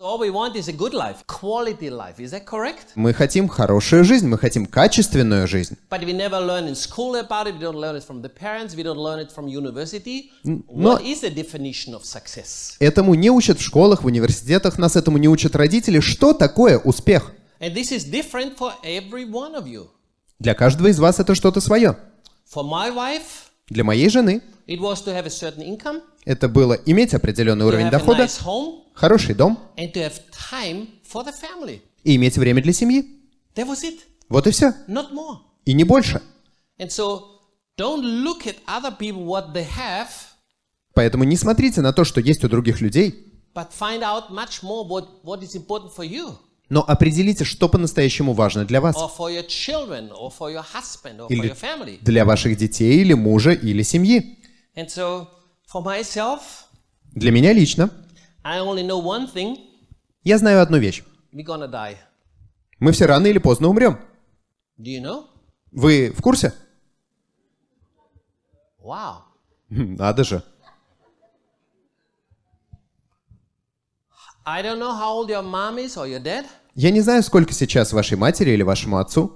All we want is a good life, quality life. Is that correct? Мы хотим хорошую жизнь, мы хотим качественную жизнь. But we never learn in school about it. We don't learn it from the parents. We don't learn it from university. Но What is the definition of success? этому не учат в школах, в университетах, нас этому не учат родители. Что такое успех? And this is different for every one of you. Для каждого из вас это что-то свое. For my wife, для моей жены. Income, это было иметь определенный уровень дохода, nice home, хороший дом и иметь время для семьи. Вот и все. И не больше. So, have, Поэтому не смотрите на то, что есть у других людей, but find out much more what, what is important но определите, что по-настоящему важно для вас. Children, husband, или для ваших детей, или мужа, или семьи. So, myself, для меня лично thing, я знаю одну вещь. Мы все рано или поздно умрем. You know? Вы в курсе? Wow. Хм, надо же. I don't know how old your mom is or your dad. Я не знаю, сколько сейчас вашей матери или вашему отцу.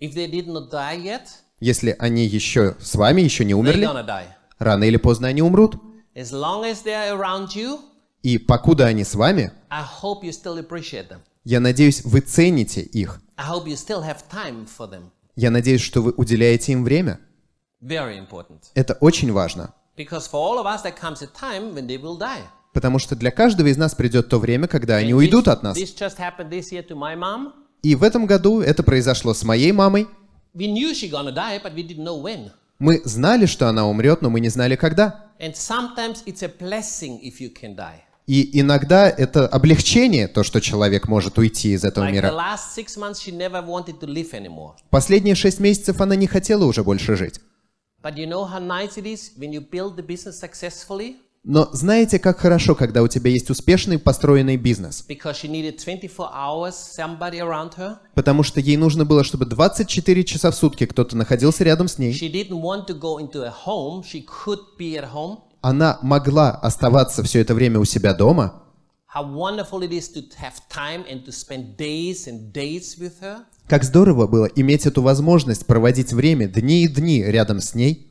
If they did not die yet, если они еще с вами еще не умерли, they're gonna die. рано или поздно они умрут. As long as they're around you, и покуда они с вами, I hope you still appreciate them. я надеюсь, вы цените их. I hope you still have time for them. Я надеюсь, что вы уделяете им время. Very important. Это очень важно. Because for all of us there comes a time when they will die. Потому что для каждого из нас придет то время, когда они уйдут от нас. И в этом году это произошло с моей мамой. Мы знали, что она умрет, но мы не знали, когда. И иногда это облегчение, то, что человек может уйти из этого мира. Последние шесть месяцев она не хотела уже больше жить. Но знаете, как хорошо, когда у тебя есть успешный построенный бизнес? Потому что ей нужно было, чтобы 24 часа в сутки кто-то находился рядом с ней. Она могла оставаться все это время у себя дома. Как здорово было иметь эту возможность проводить время, дни и дни рядом с ней.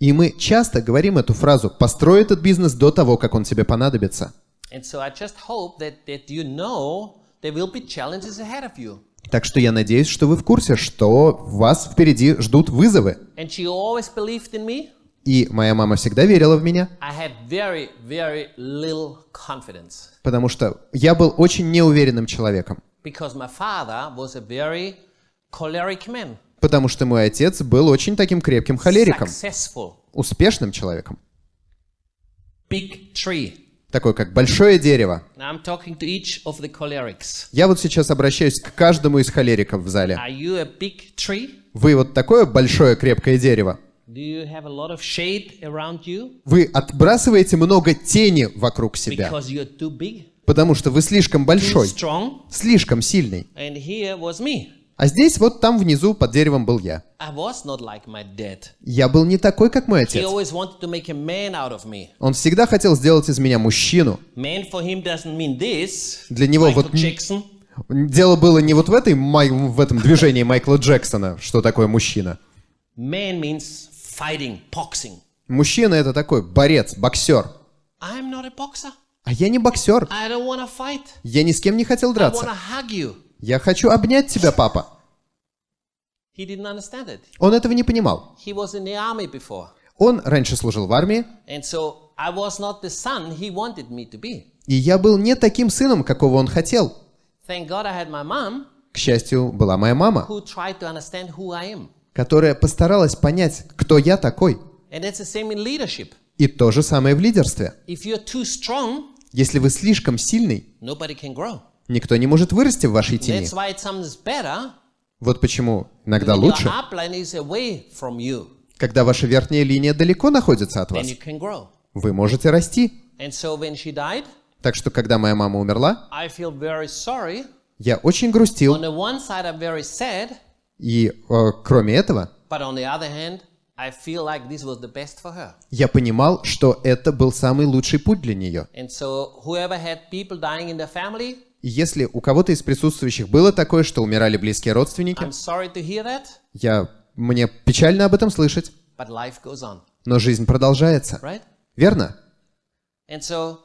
И мы часто говорим эту фразу «построй этот бизнес до того, как он тебе понадобится». Так что я надеюсь, что вы в курсе, что вас впереди ждут вызовы. И моя мама всегда верила в меня. потому что я был очень неуверенным человеком. Because my father was a very choleric man. Потому что мой отец был очень таким крепким холериком. Успешным человеком. Такое как большое дерево. Я вот сейчас обращаюсь к каждому из холериков в зале. Вы вот такое большое крепкое дерево. Вы отбрасываете много тени вокруг себя. Потому что вы слишком большой, слишком сильный. А здесь вот там внизу под деревом был я. Like я был не такой, как мой отец. Он всегда хотел сделать из меня мужчину. This, Для него Michael вот... Дело было не вот в, этой, май... в этом движении Майкла Джексона, что такое мужчина. Man means fighting, boxing. Мужчина это такой борец, боксер. I'm not a boxer. А я не боксер. I don't fight. Я ни с кем не хотел драться. I hug you. Я хочу обнять тебя, папа. Он этого не понимал. Он раньше служил в армии. И я был не таким сыном, какого он хотел. К счастью, была моя мама, которая постаралась понять, кто я такой. И то же самое в лидерстве. Если вы слишком сильный, nobody can grow. Никто не может вырасти в вашей тени. Вот почему иногда лучше, когда ваша верхняя линия далеко находится от вас, вы можете расти. Так что, когда моя мама умерла, я очень грустил. И э, кроме этого, я понимал, что это был самый лучший путь для нее если у кого-то из присутствующих было такое, что умирали близкие родственники, я, мне печально об этом слышать. Но жизнь продолжается. Right? Верно? So,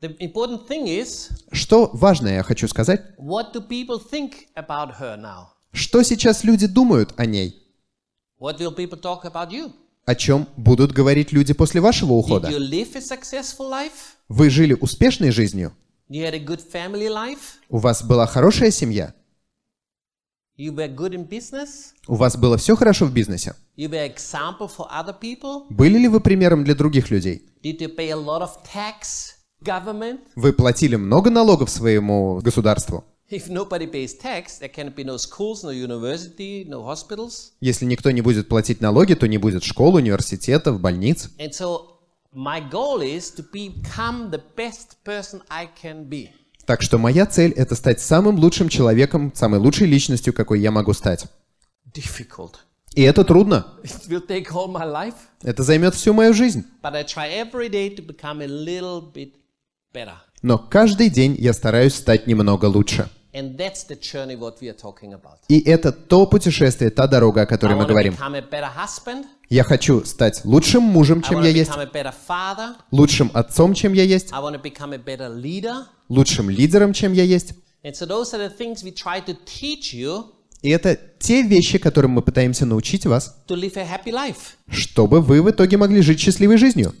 is, что важное я хочу сказать? Что сейчас люди думают о ней? О чем будут говорить люди после вашего ухода? Вы жили успешной жизнью? You had a good family life? У вас была хорошая семья? You were good in business? У вас было все хорошо в бизнесе? You were example for other people? Были ли вы примером для других людей? Did you pay a lot of tax? Government? Вы платили много налогов своему государству? Если никто не будет платить налоги, то не будет школ, университетов, больниц. And so My goal is to become the best person I can be. Так что моя цель — это стать самым лучшим человеком, самой лучшей личностью, какой я могу стать. Difficult. И это трудно. It will take all my life. Это займет всю мою жизнь. But I try every day to become a little bit better. Но каждый день я стараюсь стать немного лучше. И это то путешествие, та дорога, о которой мы говорим. Я хочу стать лучшим мужем, чем я есть, лучшим отцом, чем я есть, лучшим лидером, чем я есть. И это те вещи, которым мы пытаемся научить вас, чтобы вы в итоге могли жить счастливой жизнью.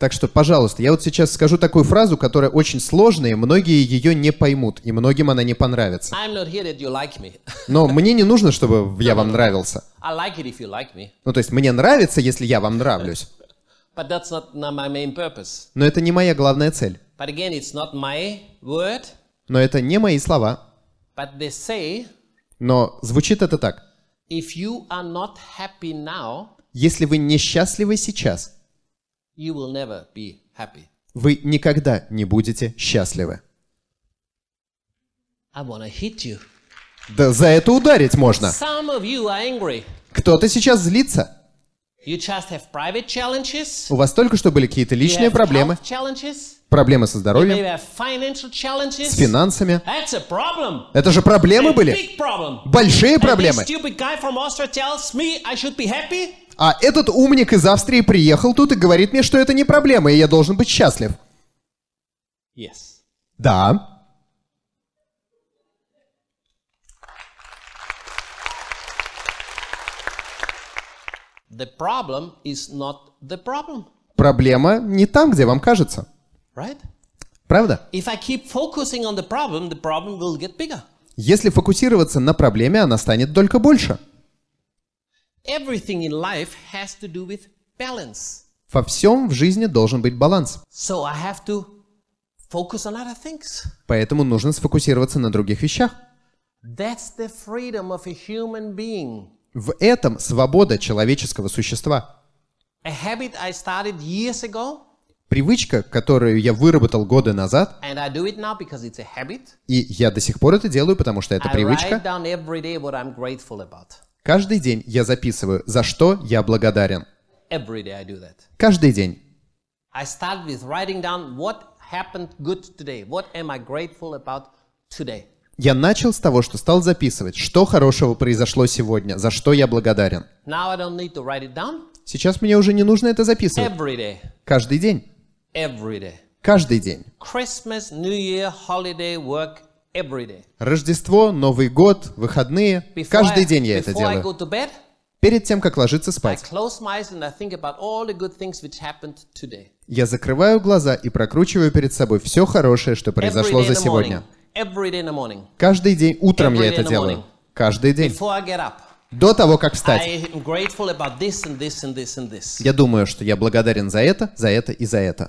Так что, пожалуйста, я вот сейчас скажу такую фразу, которая очень сложная, и многие ее не поймут, и многим она не понравится. Like Но мне не нужно, чтобы я вам нравился. Like it like ну, то есть мне нравится, если я вам нравлюсь. Но это не моя главная цель. Again, Но это не мои слова. Say, Но звучит это так. If you are not happy now, если вы несчастливы сейчас, you will never be happy. Вы никогда не будете счастливы. I wanna hit you. Да за это ударить можно. Кто-то сейчас злится. У вас только что были какие-то личные проблемы, проблемы со здоровьем, с финансами. Это же проблемы были. Большие проблемы. А этот умник из Австрии приехал тут и говорит мне, что это не проблема, и я должен быть счастлив. Yes. Да. The problem is not the problem. Проблема не там, где вам кажется. Right? Правда? If I keep focusing on the problem, the problem will get bigger. Если фокусироваться на проблеме, она станет только больше. Everything in life has to do with balance. Во всем в жизни должен быть баланс. So I have to focus on other things. Поэтому нужно сфокусироваться на других вещах. That's the freedom of a human being. В этом свобода человеческого существа. A habit I started years ago. Привычка, которую я выработал годы назад, и я до сих пор это делаю, потому что это привычка. Каждый день я записываю, за что я благодарен. Every day I do that. Каждый день. Я начал с того, что стал записывать, что хорошего произошло сегодня, за что я благодарен. Now I don't need to write it down. Сейчас мне уже не нужно это записывать. Every day. Каждый день. Every day. Каждый день. Christmas, New Year, holiday, work, Рождество, Новый год, выходные. Каждый день я это делаю. Перед тем, как ложиться спать, я закрываю глаза и прокручиваю перед собой все хорошее, что произошло за сегодня. Каждый день утром я это делаю. Каждый день. До того, как встать. Я думаю, что я благодарен за это, за это и за это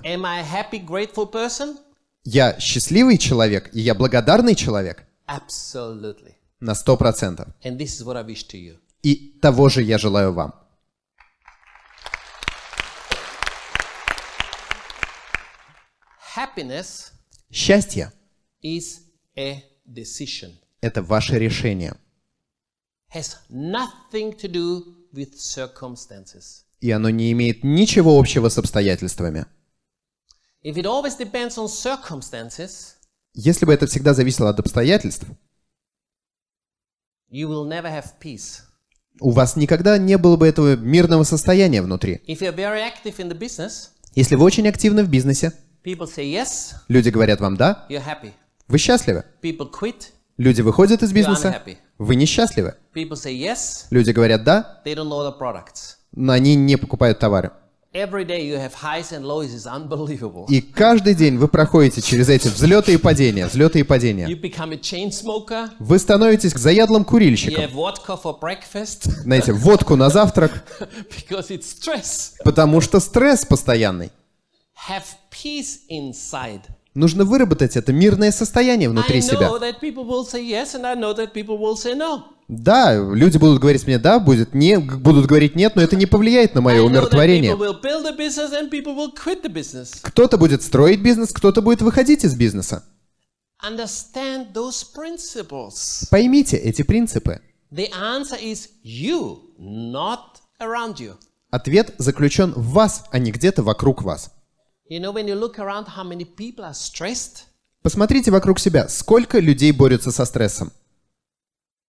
я счастливый человек и я благодарный человек? Absolutely. На сто процентов. И того же я желаю вам. Happiness Счастье is a decision. это ваше решение. Has nothing to do with circumstances. И оно не имеет ничего общего с обстоятельствами. If it always depends on circumstances, если бы это всегда зависело от обстоятельств, you will never have peace. у вас никогда не было бы этого мирного состояния внутри. If you're very active in the business, если вы очень активны в бизнесе, people say yes, люди говорят вам «да», you're happy. вы счастливы. People quit, люди выходят из бизнеса, вы несчастливы. People say yes, люди говорят «да», they don't know the products. но они не покупают товары. И каждый день вы проходите через эти взлеты и падения, взлеты и падения. Вы становитесь заядлым курильщиком. Знаете, водку на завтрак, потому что стресс постоянный. Нужно выработать это мирное состояние внутри себя. Да, люди будут говорить мне да, будет не, будут говорить нет, но это не повлияет на мое умиротворение. Кто-то будет строить бизнес, кто-то будет выходить из бизнеса. Поймите эти принципы. Ответ заключен в вас, а не где-то вокруг вас. Посмотрите вокруг себя, сколько людей борются со стрессом.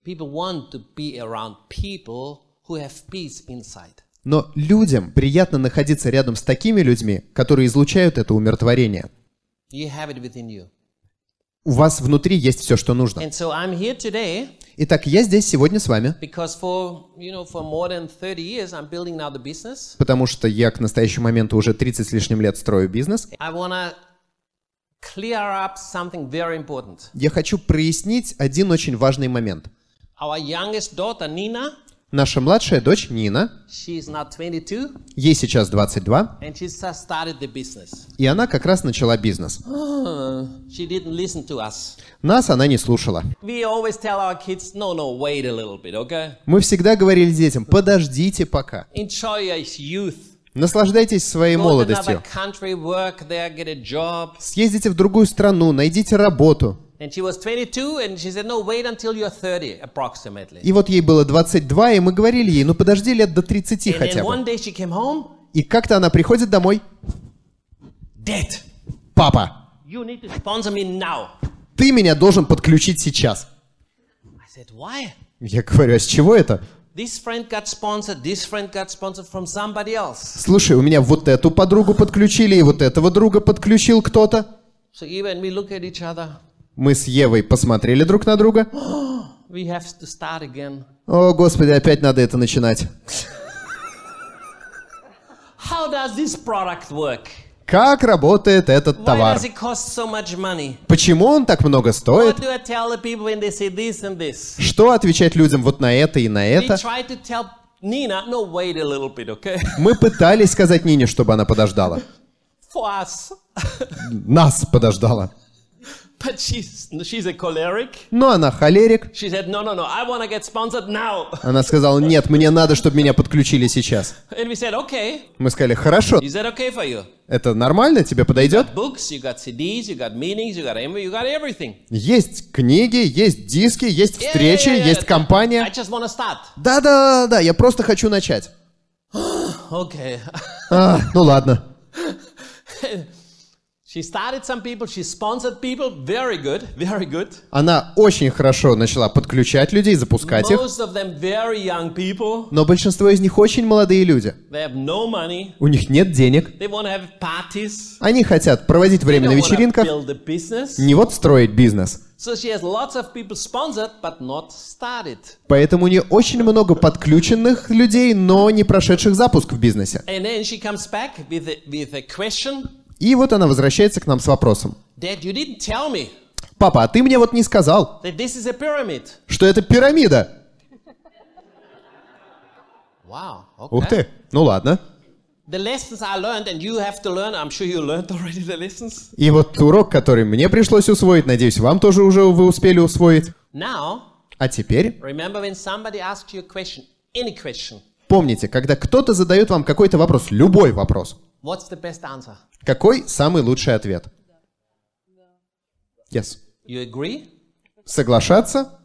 People want to be around people who have peace inside. Но людям приятно находиться рядом с такими людьми, которые излучают это умиротворение. You have it within you. У вас внутри есть все, что нужно. And so I'm here today, Итак, я здесь сегодня с вами, for, you know, years, потому что я к настоящему моменту уже 30 с лишним лет строю бизнес. Я хочу прояснить один очень важный момент – Our youngest daughter, Nina, Наша младшая дочь Нина, 22, ей сейчас 22, and she started the business. и она как раз начала бизнес. She didn't listen to us. Нас она не слушала. Мы всегда говорили детям, подождите пока. Enjoy youth. Наслаждайтесь своей молодостью. Съездите в другую страну, найдите работу. И вот ей было 22, и мы говорили ей, ну подожди лет до 30 хотя бы. И как-то она приходит домой. Dad, Папа, you need to sponsor me now. ты меня должен подключить сейчас. I said, Why? Я говорю, а с чего это? Слушай, у меня вот эту подругу подключили, и вот этого друга подключил кто-то. So мы с Евой посмотрели друг на друга. We have to start again. О, Господи, опять надо это начинать. How does this product work? Как работает этот товар? does it cost so much money? Почему он так много стоит? What do I tell people when they say this and this? Что отвечать людям вот на это и на это? We try to tell Nina, no, wait a little bit, okay? Мы пытались сказать Нине, чтобы она подождала. For us. Нас подождала. But she's, she's a choleric. Но она холерик. She said, no, no, no, I get now. Она сказала, нет, мне надо, чтобы меня подключили сейчас. And we said, okay. Мы сказали, хорошо. Is that okay for you? Это нормально? Тебе подойдет? Есть книги, есть диски, есть встречи, yeah, yeah, yeah, есть компания. Да-да-да, я просто хочу начать. Okay. А, ну ладно. Она очень хорошо начала подключать людей, запускать их. Но большинство из них очень молодые люди. У них нет денег. Они хотят проводить время на вечеринках. Не вот строить бизнес. Поэтому у нее очень много подключенных людей, но не прошедших запуск в бизнесе. И вот она возвращается к нам с вопросом. Папа, а ты мне вот не сказал, что это пирамида. Wow, okay. Ух ты, ну ладно. И вот урок, который мне пришлось усвоить, надеюсь, вам тоже уже вы успели усвоить. Now, а теперь, when asks you a question, any question. помните, когда кто-то задает вам какой-то вопрос, любой вопрос, What's the best answer? Какой самый лучший ответ? Yes. You agree? Соглашаться?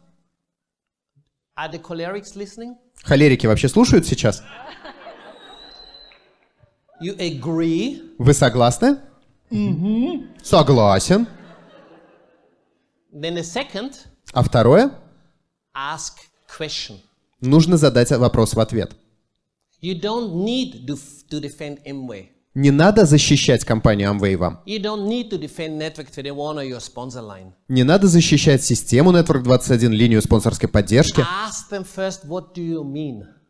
Are the cholerics listening? Холерики вообще слушают сейчас? You agree? Вы согласны? Mm-hmm. Согласен. Then the second, а второе? Ask question. Нужно задать вопрос в ответ. You don't need to, to defend Amway. Не надо защищать компанию Amway вам. Не надо защищать систему Network 21, линию спонсорской поддержки.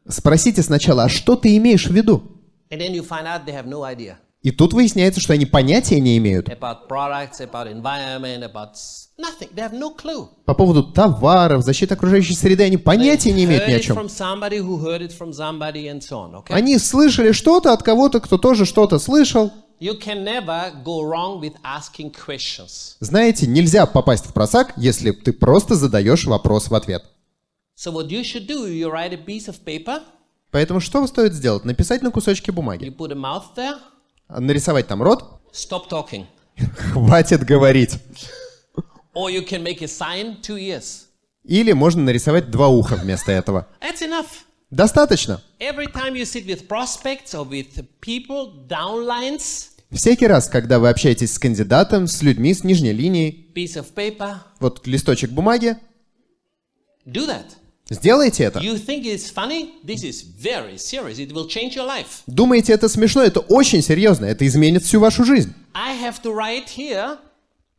Спросите сначала, а что ты имеешь в виду? И тут выясняется, что они понятия не имеют. About products, about about Nothing. They have no clue. По поводу товаров, защиты окружающей среды, они понятия не имеют ни о чем. Они слышали что-то от кого-то, кто тоже что-то слышал. Знаете, нельзя попасть в просак, если ты просто задаешь вопрос в ответ. Поэтому что стоит сделать? Написать на кусочке бумаги. You put a mouth there. Нарисовать там рот. Stop talking. Хватит говорить. Or you can make a sign, two ears. Или можно нарисовать два уха вместо этого. That's enough. Достаточно. Every time you sit with prospects or with people downlines, Всякий раз, когда вы общаетесь с кандидатом, с людьми, с нижней линией, piece of paper, вот листочек бумаги, do that. Сделайте это. You think it's funny? This is very serious. It will change your life. Думаете, это смешно? Это очень серьезно. Это изменит всю вашу жизнь. I have to write here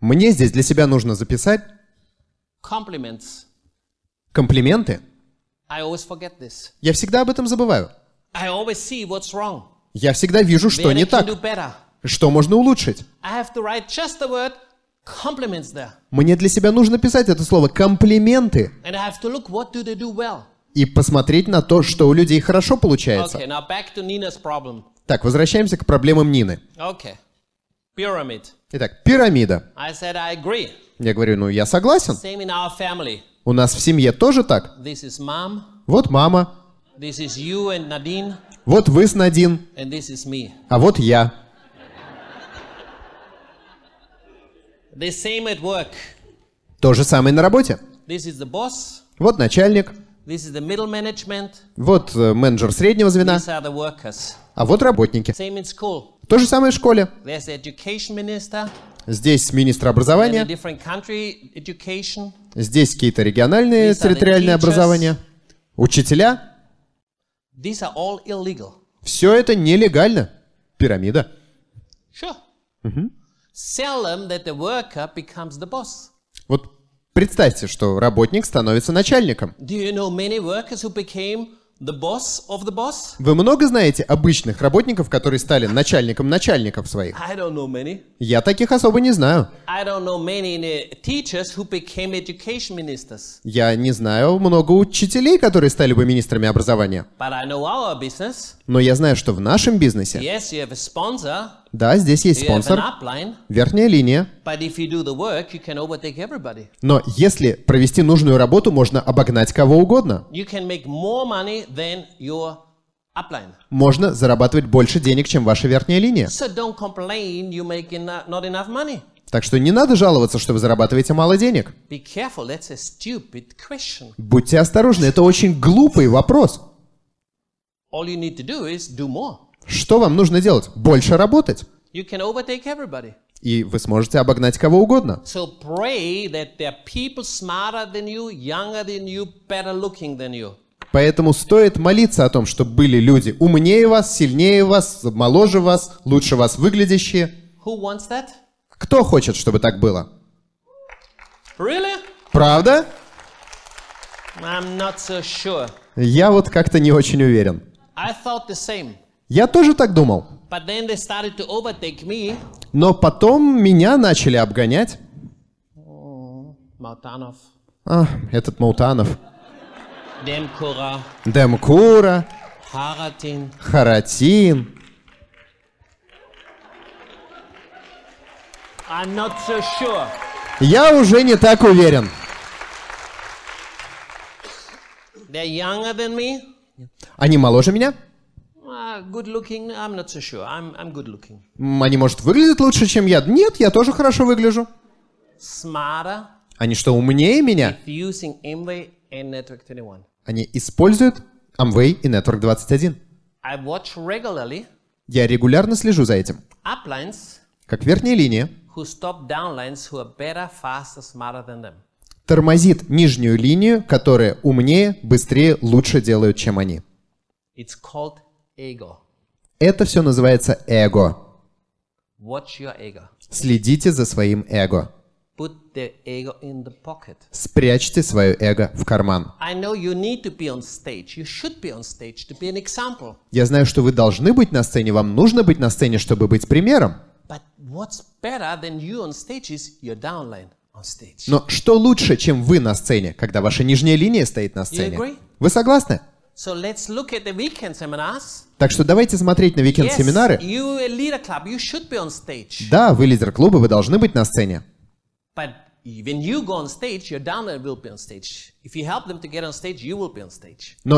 мне здесь для себя нужно записать комплименты. Я всегда об этом забываю. Я всегда вижу, что не так, что можно улучшить. Мне для себя нужно писать это слово «комплименты» и посмотреть на то, что у людей хорошо получается. Так, возвращаемся к проблемам Нины. Okay. Pyramid. Итак, пирамида. I said, I agree. Я говорю, ну я согласен. Same in our family. У нас в семье тоже так. This is mom. Вот мама. This is you and Nadine. Вот вы с Надин. And this is me. А вот я. The same at work. То же самое на работе. This is the boss. Вот начальник. This is the middle management. Вот менеджер среднего звена. These are the workers. А вот работники. Same in school. То же самое в школе. Здесь министр образования. Здесь какие-то региональные территориальные образования. Учителя. Все это нелегально. Пирамида. Вот представьте, что работник становится начальником. Do you know many workers who became The boss of the boss? Вы много знаете обычных работников, которые стали начальником начальников своих? I don't know many. Я таких особо не знаю. I don't know many uh, who Я не знаю много учителей, которые стали бы министрами образования. But I know our business. Но я знаю, что в нашем бизнесе yes, you have a sponsor, да, здесь есть спонсор, upline, верхняя линия. Work, Но если провести нужную работу, можно обогнать кого угодно. Можно зарабатывать больше денег, чем ваша верхняя линия. So так что не надо жаловаться, что вы зарабатываете мало денег. Будьте осторожны, это очень глупый вопрос. All you need to do is do more. Что вам нужно делать? Больше работать. You can overtake everybody. И вы сможете обогнать кого угодно. So pray that there are people smarter than you, younger than you, better looking than you. Поэтому стоит молиться о том, чтобы были люди умнее вас, сильнее вас, моложе вас, лучше вас выглядящие. Who wants that? Кто хочет, чтобы так было? Really? Правда? I'm not so sure. Я вот как-то не очень уверен. Я тоже так думал. Но потом меня начали обгонять. Маутанов. А, этот Маутанов. Демкура. Демкура. Харатин. Харатин. I'm not so sure. Я уже не так уверен. They're younger than me. Они моложе меня? good looking, I'm not so sure. I'm, I'm good looking. Они, может, выглядят лучше, чем я? Нет, я тоже хорошо выгляжу. Smarter, Они что, умнее меня? using Amway and Network 21. Они используют Amway и Network 21. I watch regularly Я регулярно слежу за этим. uplines Как верхняя линия, who stop downlines who are better, faster, smarter than them тормозит нижнюю линию, которая умнее, быстрее, лучше делают, чем они. It's called ego. Это все называется эго. Watch your ego. Следите за своим эго. Put the ego in the pocket. Спрячьте свое эго в карман. Я знаю, что вы должны быть на сцене, вам нужно быть на сцене, чтобы быть примером. But what's better than you on stage is your downline. Но что лучше, чем вы на сцене, когда ваша нижняя линия стоит на сцене? Вы согласны? So let's look at the weekend seminars. Так что давайте смотреть на викенд-семинары. Yes, да, вы лидер клуба, вы должны быть на сцене. Но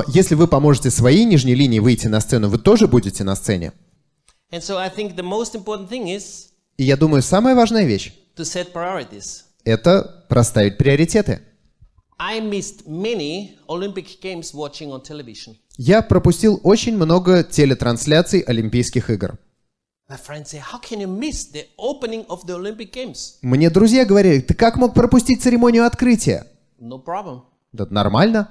если вы поможете своей нижней линии выйти на сцену, вы тоже будете на сцене. И я думаю, самая важная вещь — это проставить приоритеты. Я пропустил очень много телетрансляций Олимпийских игр. Мне друзья говорили, ты как мог пропустить церемонию открытия? No problem. Да нормально.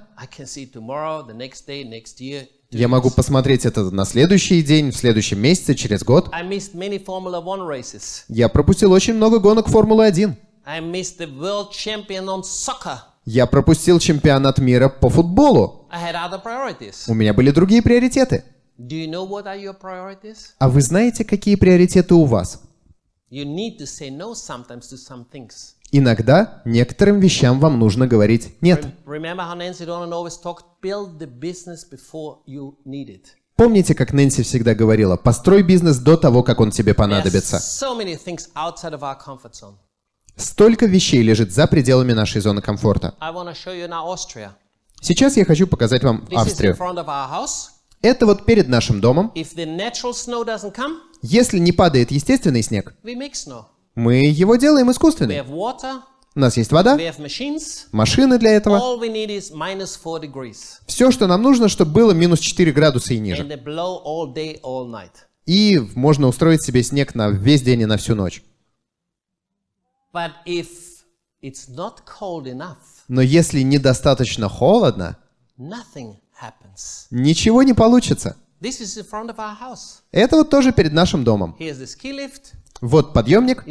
Я могу посмотреть это на следующий день, в следующем месяце, через год. Я пропустил очень много гонок Формулы-1. Я пропустил чемпионат мира по футболу. У меня были другие приоритеты. А вы знаете, какие приоритеты у вас? Иногда некоторым вещам вам нужно говорить «нет». Помните, как Нэнси всегда говорила, построй бизнес до того, как он тебе понадобится. Столько вещей лежит за пределами нашей зоны комфорта. Сейчас я хочу показать вам Австрию. Это вот перед нашим домом. Если не падает естественный снег, мы его делаем искусственным. У нас есть вода, машины для этого. Все, что нам нужно, чтобы было минус 4 градуса и ниже. И можно устроить себе снег на весь день и на всю ночь. But if it's not cold enough, но если недостаточно холодно, ничего не получится. This is in front of our house. Это вот тоже перед нашим домом. Here's the ski lift. Вот подъемник.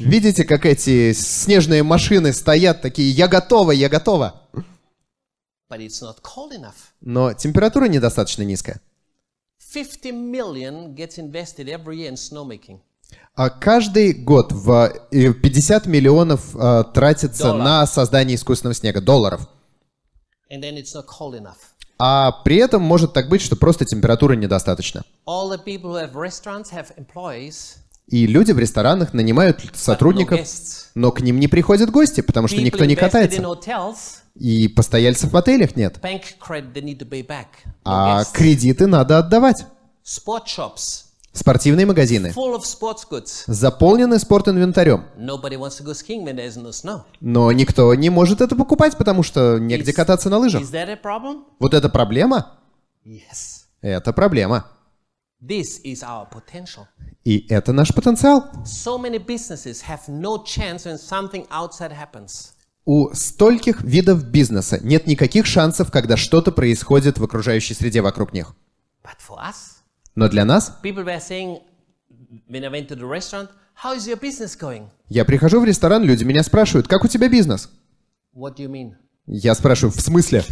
Видите, как эти снежные машины стоят такие, я готова, я готова. Но температура недостаточно низкая. 50 миллионов а каждый год в 50 э, миллионов э, тратится Доллар. на создание искусственного снега, долларов. А при этом может так быть, что просто температуры недостаточно. И люди в ресторанах нанимают сотрудников, но к ним не приходят гости, потому что никто не катается. И постояльцев в отелях нет. А кредиты надо отдавать. Спортивные магазины заполнены спортинвентарем. Но никто не может это покупать, потому что негде кататься на лыжах. Вот это проблема? Это проблема. This is our potential. И это наш потенциал. So many businesses have no chance when something outside happens. У стольких видов бизнеса нет никаких шансов, когда что-то происходит в окружающей среде вокруг них. But for us, но для нас я прихожу в ресторан, люди меня спрашивают, как у тебя бизнес? Я спрашиваю, в смысле?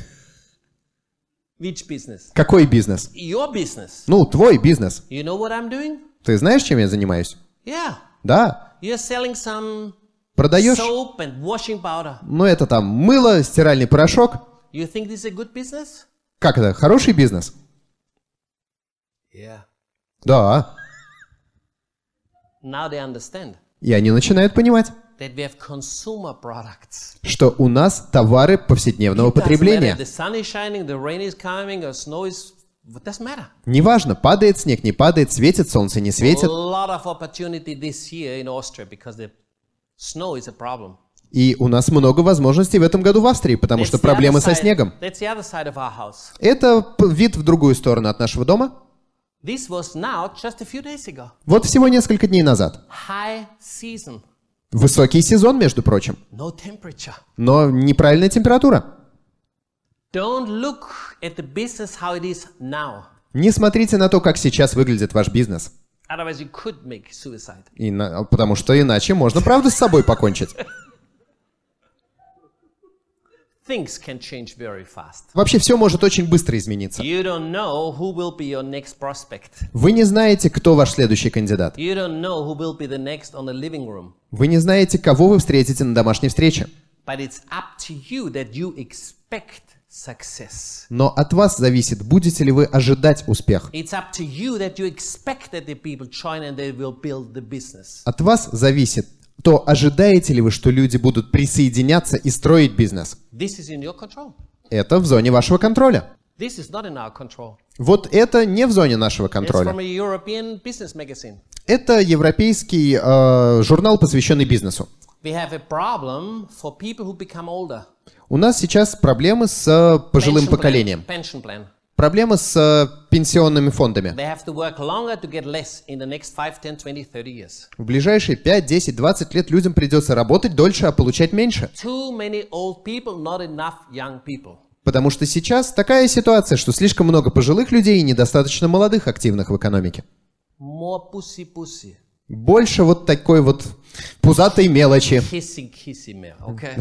Какой бизнес? Ну, твой бизнес. You know Ты знаешь, чем я занимаюсь? Yeah. Да. Продаешь? Ну, это там мыло, стиральный порошок. Как это, хороший бизнес? Да. И они начинают понимать, что у нас товары повседневного потребления. Неважно, падает снег, не падает, светит солнце, не светит. И у нас много возможностей в этом году в Австрии, потому что проблемы со снегом. Это вид в другую сторону от нашего дома. This was now just a few days ago. Вот всего несколько дней назад. High season. Высокий сезон, между прочим. No temperature. Но неправильная температура. Don't look at the business how it is now. Не смотрите на то, как сейчас выглядит ваш бизнес. Otherwise you could make suicide. И на... Потому что иначе можно правда с собой покончить. Вообще все может очень быстро измениться. Вы не знаете, кто ваш следующий кандидат. Вы не знаете, кого вы встретите на домашней встрече. Но от вас зависит, будете ли вы ожидать успех. От вас зависит то ожидаете ли вы, что люди будут присоединяться и строить бизнес? Это в зоне вашего контроля. Вот это не в зоне нашего контроля. Это европейский э, журнал, посвященный бизнесу. У нас сейчас проблемы с э, пожилым поколением. Проблемы с э, пенсионными фондами. В ближайшие 5, 10, 20 лет людям придется работать дольше, а получать меньше. Потому что сейчас такая ситуация, что слишком много пожилых людей и недостаточно молодых активных в экономике. More pussy pussy. Больше вот такой вот пузатой мелочи. Kissing, kissing me, okay?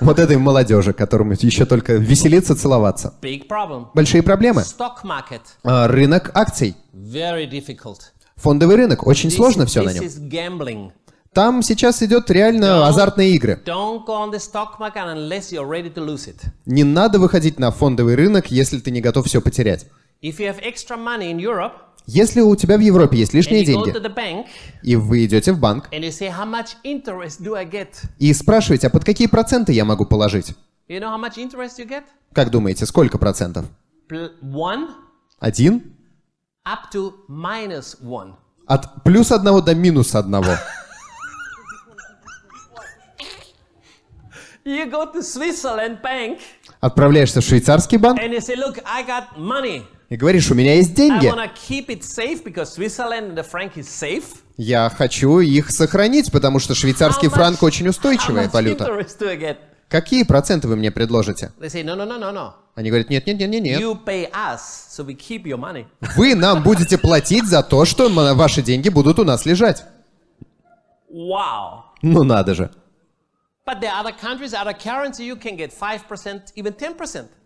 вот этой молодежи, которому еще только веселиться, целоваться. Big Большие проблемы. Stock market. А, рынок акций. Very difficult. Фондовый рынок, очень this, сложно все this на нем. Is gambling. Там сейчас идет реально don't, азартные игры. Не надо выходить на фондовый рынок, если ты не готов все потерять. If you have extra money in Europe, если у тебя в Европе есть лишние деньги, bank, и вы идете в банк, say, и спрашиваете, а под какие проценты я могу положить? You know как думаете, сколько процентов? One, один? Up to minus one. От плюс одного до минус одного. You go to Switzerland bank, Отправляешься в швейцарский банк say, Look, I got money и говоришь, у меня есть деньги. Я хочу их сохранить, потому что швейцарский франк очень устойчивая валюта. Какие проценты вы мне предложите? Они говорят, нет, нет, нет, нет, нет. Вы нам будете платить за то, что ваши деньги будут у нас лежать. Ну надо же.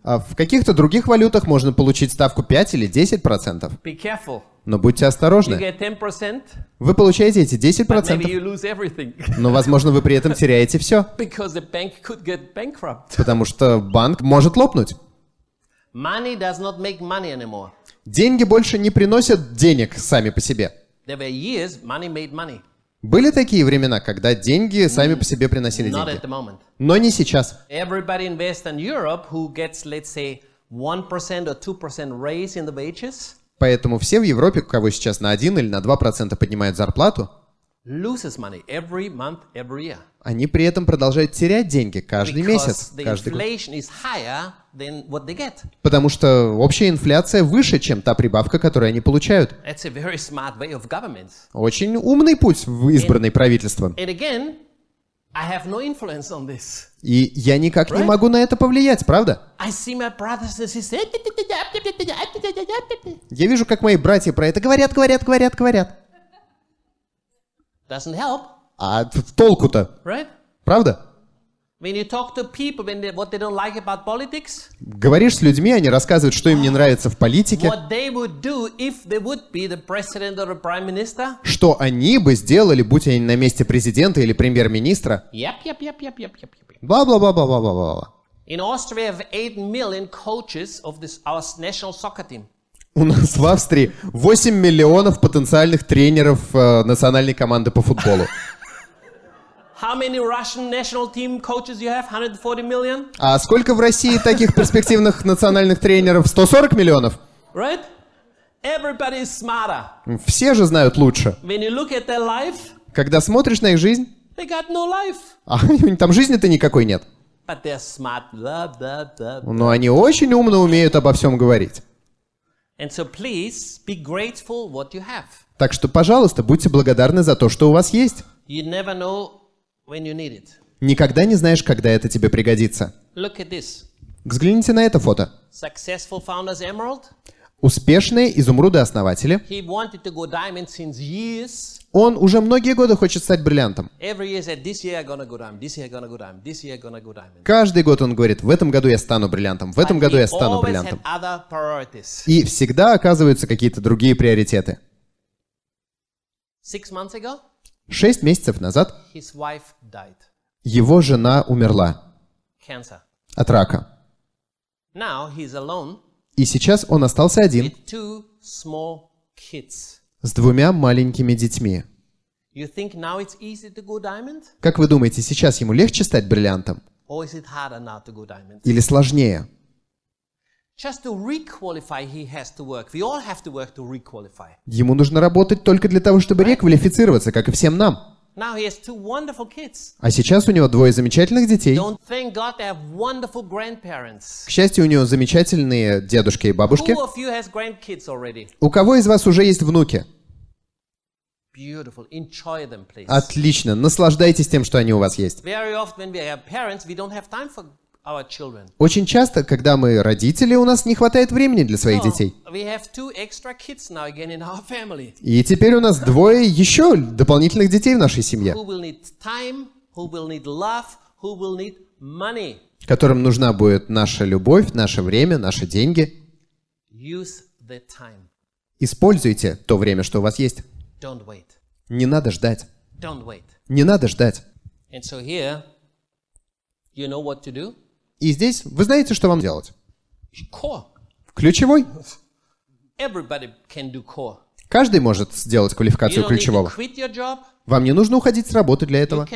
А в каких-то других валютах можно получить ставку 5 или 10%. Но будьте осторожны. Вы получаете эти 10%, но, возможно, вы при этом теряете все. Потому что банк может лопнуть. Деньги больше не приносят денег сами по себе. Были такие времена, когда деньги сами по себе приносили деньги. Но не сейчас. Поэтому все в Европе, у кого сейчас на 1 или на 2% поднимают зарплату, loses money every month, every year они при этом продолжают терять деньги каждый месяц, каждый год. Потому что общая инфляция выше, чем та прибавка, которую они получают. Очень умный путь избранный правительством. И я никак не могу на это повлиять, правда? Я вижу, как мои братья про это говорят, говорят, говорят, говорят. А толку-то? Right? Правда? Говоришь с людьми, они рассказывают, что им не нравится в политике, что они бы сделали, будь они на месте президента или премьер-министра. Бла-бла-бла-бла-бла-бла-бла. У нас в Австрии 8 миллионов потенциальных тренеров э, национальной команды по футболу. How many Russian national team coaches you have? 140 million? А сколько в России таких перспективных национальных тренеров? 140 миллионов? Right? Everybody is smarter. Все же знают лучше. When you look at their life, Когда смотришь на их жизнь, they got no life. А там жизни-то никакой нет. But they're smart. Blah, blah, blah, blah. Но они очень умно умеют обо всем говорить. And so please be grateful what you have. Так что, пожалуйста, будьте благодарны за то, что у вас есть. You never know Никогда не знаешь, когда это тебе пригодится. Взгляните на это фото. Успешные изумруды-основатели. Он уже многие годы хочет стать бриллиантом. Каждый год он говорит, в этом году я стану бриллиантом, в этом году я стану бриллиантом. И всегда оказываются какие-то другие приоритеты. Шесть месяцев назад его жена умерла от рака. И сейчас он остался один с двумя маленькими детьми. Как вы думаете, сейчас ему легче стать бриллиантом? Или сложнее? Just to requalify, he has to work. We all have to work to requalify. Ему нужно работать только для того, чтобы реквалифицироваться, как и всем нам. Now he has two wonderful kids. А сейчас у него двое замечательных детей. Don't thank God they have wonderful grandparents. К счастью, у него замечательные дедушки и бабушки. Who of you has grandkids already? У кого из вас уже есть внуки? Beautiful. Enjoy them, please. Отлично. Наслаждайтесь тем, что они у вас есть. Very often when we have parents, we don't have time for очень часто, когда мы родители, у нас не хватает времени для своих детей. И теперь у нас двое еще дополнительных детей в нашей семье, которым нужна будет наша любовь, наше время, наши деньги. Используйте то время, что у вас есть. Не надо ждать. Не надо ждать. You know what to do? И здесь вы знаете, что вам делать. Core. Ключевой. Everybody can do core. Каждый может сделать квалификацию ключевого. Вам не нужно уходить с работы для этого.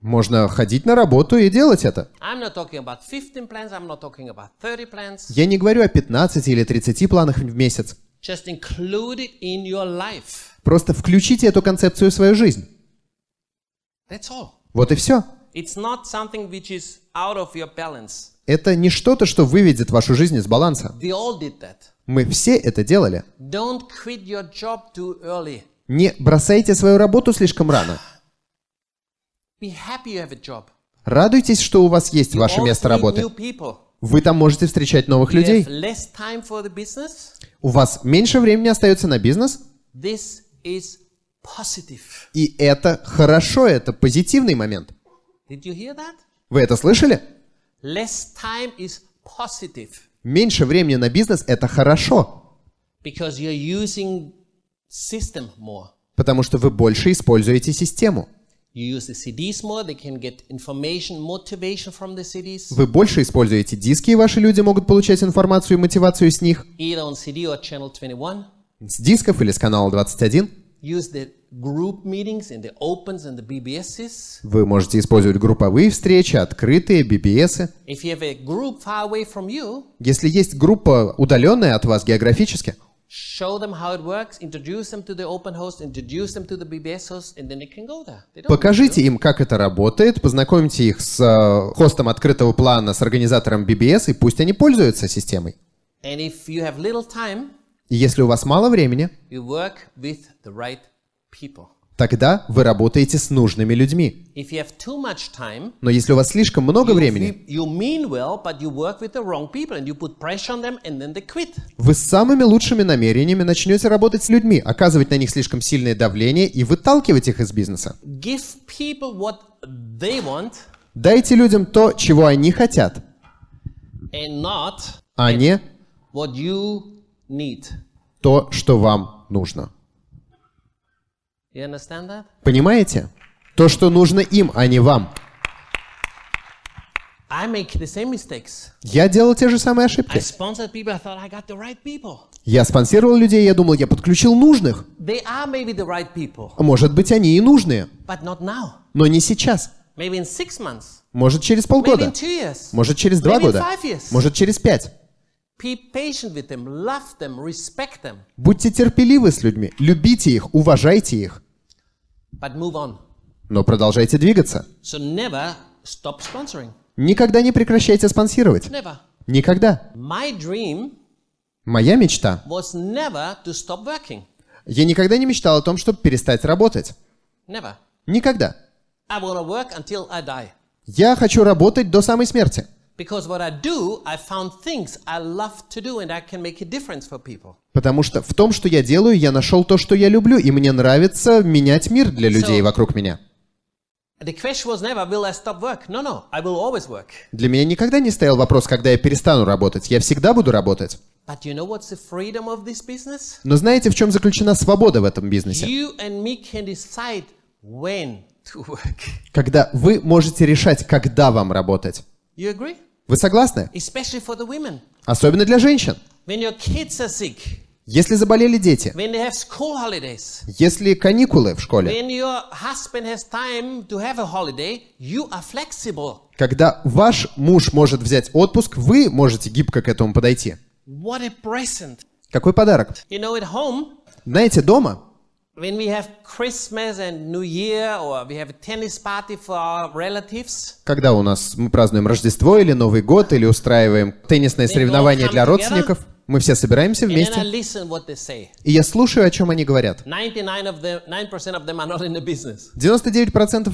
Можно ходить на работу и делать это. Plans, plans. Я не говорю о 15 или 30 планах в месяц. Just include it in your life. Просто включите эту концепцию в свою жизнь. That's all. Вот и все. It's not something which is out of your balance. Это не что-то, что выведет вашу жизнь из баланса. They all did that. Мы все это делали. Don't quit your job too early. Не бросайте свою работу слишком рано. Be happy you have a job. Радуйтесь, что у вас есть you ваше место работы. Вы там можете встречать новых you людей. У вас меньше времени остается на бизнес. И это хорошо, это позитивный момент. Did you hear that? Вы это слышали? Less time is positive. Меньше времени на бизнес – это хорошо. Because you're using system more. Потому что вы больше используете систему. Вы больше используете диски, и ваши люди могут получать информацию и мотивацию с них. С дисков или с канала 21. Use the вы можете использовать групповые встречи, открытые, BBS. Если есть группа, удаленная от вас географически, Покажите им, как это работает, познакомьте их с э, хостом открытого плана, с организатором BBS, и пусть они пользуются системой. And if you have little time, если у вас мало времени, you work with the right Тогда вы работаете с нужными людьми. Time, Но если у вас слишком много времени, вы с самыми лучшими намерениями начнете работать с людьми, оказывать на них слишком сильное давление и выталкивать их из бизнеса. want, Дайте людям то, чего они хотят, а не то, что вам нужно. Понимаете? То, что нужно им, а не вам. Я делал те же самые ошибки. Я спонсировал людей, я думал, я подключил нужных. Может быть, они и нужные. Но не сейчас. Может, через полгода. Может, через два года. Может, через пять. Будьте терпеливы с людьми, любите их, уважайте их. But move on. Но продолжайте двигаться. So never stop sponsoring. Никогда не прекращайте спонсировать. Never. Никогда. My dream Моя мечта was never to stop working. Я никогда не мечтал о том, чтобы перестать работать. Never. Никогда. I work until I die. Я хочу работать до самой смерти. Потому что в том, что я делаю, я нашел то, что я люблю, и мне нравится менять мир для людей so, вокруг меня. Для меня никогда не стоял вопрос, когда я перестану работать. Я всегда буду работать. Но знаете, в чем заключена свобода в этом бизнесе? Когда вы можете решать, когда вам работать. You agree? Вы согласны? Especially for the women. Особенно для женщин. When your kids are sick, если заболели дети, when they have school holidays, если каникулы в школе, when your husband has time to have a holiday, you are flexible. когда ваш муж может взять отпуск, вы можете гибко к этому подойти. What a present. Какой подарок? You know, at home, Знаете, дома when we have Christmas and New Year or we have a tennis party for our relatives, когда у нас мы празднуем Рождество или Новый год или устраиваем теннисные соревнования для родственников, мы все собираемся вместе. И я слушаю, о чем они говорят. 99%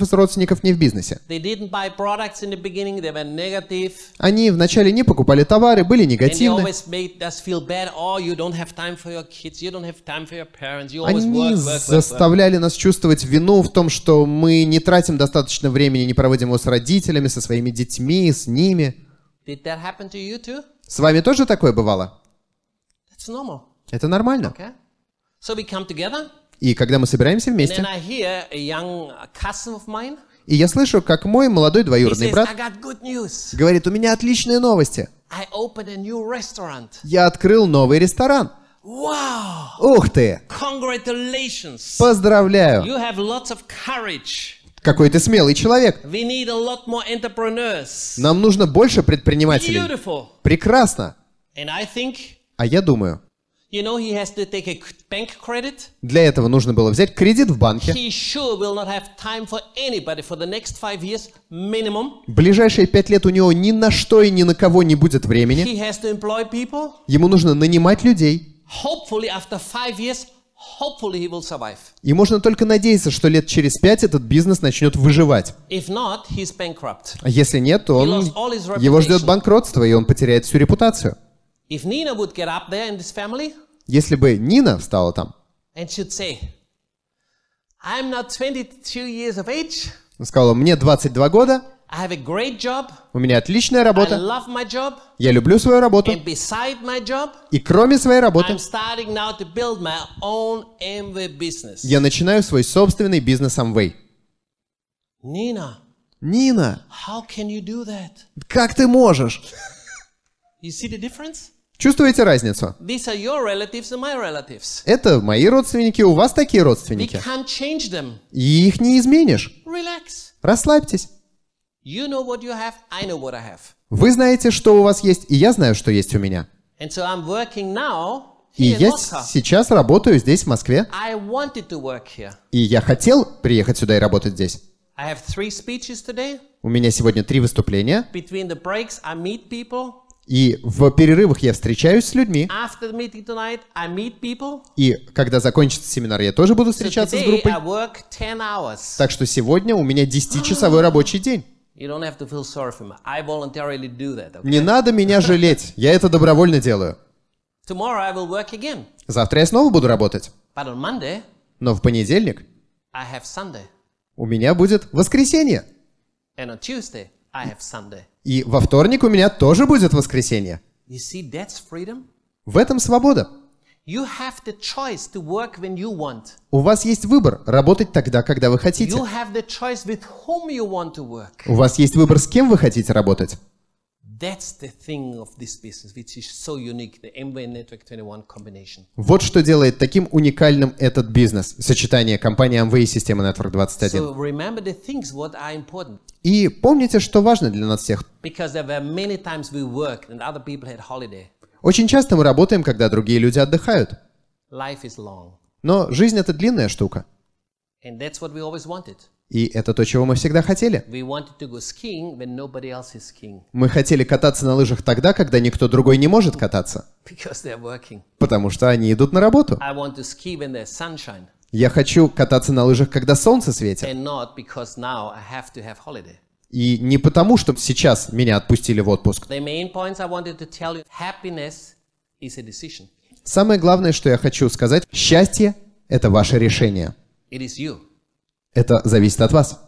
из родственников не в бизнесе. Они вначале не покупали товары, были негативны. Oh, они заставляли нас чувствовать вину в том, что мы не тратим достаточно времени, не проводим его с родителями, со своими детьми, с ними. С вами тоже такое бывало? Это нормально. И когда мы собираемся вместе, и я слышу, как мой молодой двоюродный брат говорит, у меня отличные новости. Я открыл новый ресторан. Ух ты! Поздравляю! Какой ты смелый человек. Нам нужно больше предпринимателей. Прекрасно. А я думаю, You know, he has to take a bank credit. Для этого нужно было взять кредит в банке. sure Ближайшие пять лет у него ни на что и ни на кого не будет времени. He has to Ему нужно нанимать людей. Hopefully after five years, hopefully he will survive. И можно только надеяться, что лет через пять этот бизнес начнет выживать. If not, he's bankrupt. А если нет, то он, его ждет банкротство, и он потеряет всю репутацию. If Nina would get up there in this family, если бы Нина встала там and she'd say, I'm now 22 years of age, сказала, мне 22 года, I have a great job, у меня отличная работа, I love my job, я люблю свою работу, and beside my job, и кроме своей работы I'm starting now to build my own Amway business. я начинаю свой собственный бизнес Amway. Нина, Нина, how can you do that? как ты можешь? You see the difference? Чувствуете разницу? Это мои родственники, у вас такие родственники. И их не изменишь. Relax. Расслабьтесь. Вы знаете, что у вас есть, и я знаю, что есть у меня. So и я сейчас работаю здесь, в Москве. И я хотел приехать сюда и работать здесь. У меня сегодня три выступления. И в перерывах я встречаюсь с людьми. Tonight, И когда закончится семинар, я тоже буду встречаться so с группой. Так что сегодня у меня 10-часовой рабочий день. Не надо меня жалеть. Я это добровольно делаю. Завтра я снова буду работать. Monday, Но в понедельник у меня будет воскресенье. I have Sunday. И во вторник у меня тоже будет воскресенье. You see, that's freedom. В этом свобода. You have the choice to work when you want. У вас есть выбор работать тогда, когда вы хотите. You have the choice with whom you want to work. У вас есть выбор, с кем вы хотите работать. Вот что делает таким уникальным этот бизнес, сочетание компании MV и системы Network 21. И помните, что важно для нас всех. Очень часто мы работаем, когда другие люди отдыхают. Но жизнь — это длинная штука. And that's what we always wanted. И это то, чего мы всегда хотели. Мы хотели кататься на лыжах тогда, когда никто другой не может кататься. Потому что они идут на работу. Я хочу кататься на лыжах, когда солнце светит. И не потому, что сейчас меня отпустили в отпуск. Самое главное, что я хочу сказать, счастье – это ваше решение. Это зависит от вас.